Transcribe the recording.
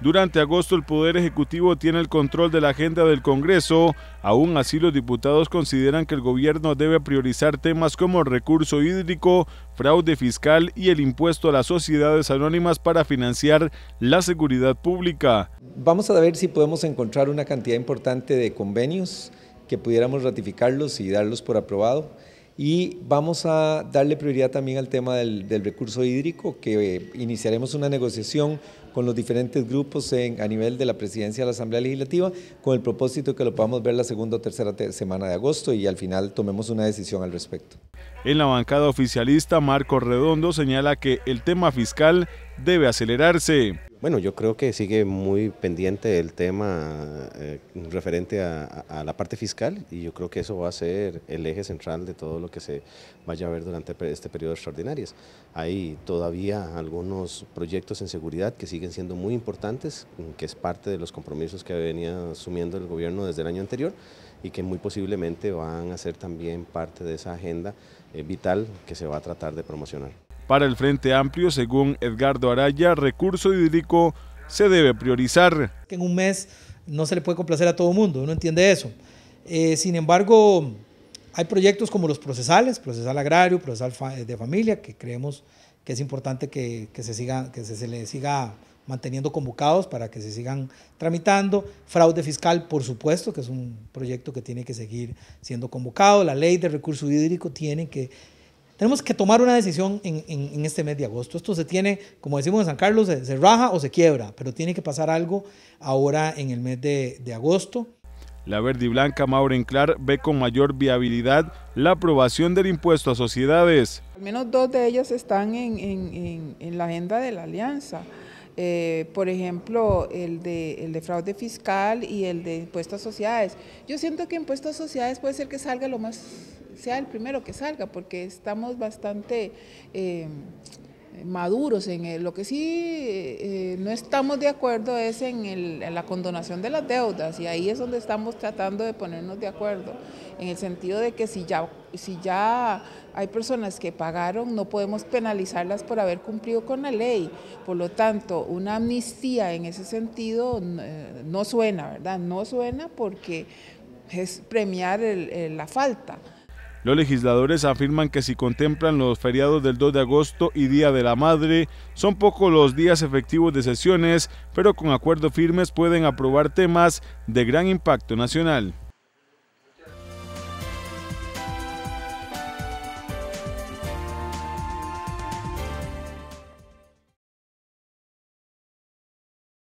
Durante agosto el Poder Ejecutivo tiene el control de la agenda del Congreso, aún así los diputados consideran que el gobierno debe priorizar temas como recurso hídrico, fraude fiscal y el impuesto a las sociedades anónimas para financiar la seguridad pública. Vamos a ver si podemos encontrar una cantidad importante de convenios que pudiéramos ratificarlos y darlos por aprobado. Y vamos a darle prioridad también al tema del, recurso hídrico, que eh, iniciaremos una negociación con los diferentes grupos a nivel de la presidencia de la Asamblea Legislativa, con el propósito de que lo podamos ver la segunda o tercera semana de agosto y al final tomemos una decisión al respecto. En la bancada oficialista, Marco Redondo señala que el tema fiscal debe acelerarse. Bueno, yo creo que sigue muy pendiente el tema eh, referente a, la parte fiscal y yo creo que eso va a ser el eje central de todo lo que se vaya a ver durante este periodo extraordinario. extraordinarias. Hay todavía algunos proyectos en seguridad que siguen siendo muy importantes, mm, que es parte de los compromisos que venía asumiendo el gobierno desde el año anterior y que muy posiblemente van a ser también parte de esa agenda eh, vital que se va a tratar de promocionar. Para el Frente Amplio, según Edgardo Araya, recurso hídrico se debe priorizar. En un mes no se le puede complacer a todo el mundo, uno entiende eso. Eh, sin embargo, hay proyectos como los procesales, procesal agrario, procesal de familia, que creemos que es importante que, se, siga, que se, se le siga manteniendo convocados para que se sigan tramitando. Fraude fiscal, por supuesto, que es un proyecto que tiene que seguir siendo convocado. La ley de recurso hídrico tiene que tenemos que tomar una decisión en, este mes de agosto. Esto se tiene, como decimos en San Carlos, se, raja o se quiebra, pero tiene que pasar algo ahora en el mes de, agosto. La verde y blanca Maureen clar ve con mayor viabilidad la aprobación del impuesto a sociedades. Al menos dos de ellas están en, la agenda de la alianza. Eh, por ejemplo, el de, el de fraude fiscal y el de impuestos a sociedades. Yo siento que impuestos a sociedades puede ser que salga lo más el primero que salga, porque estamos bastante eh, maduros en Lo que sí eh, no estamos de acuerdo es en, la condonación de las deudas y ahí es donde estamos tratando de ponernos de acuerdo, en el sentido de que si ya, si ya hay personas que pagaron, no podemos penalizarlas por haber cumplido con la ley. Por lo tanto, una amnistía en ese sentido eh, no, suena, ¿verdad? No suena porque es premiar la falta. Los legisladores afirman que si contemplan los feriados del 2 de agosto y Día de la Madre, son pocos los días efectivos de sesiones, pero con acuerdos firmes pueden aprobar temas de gran impacto nacional.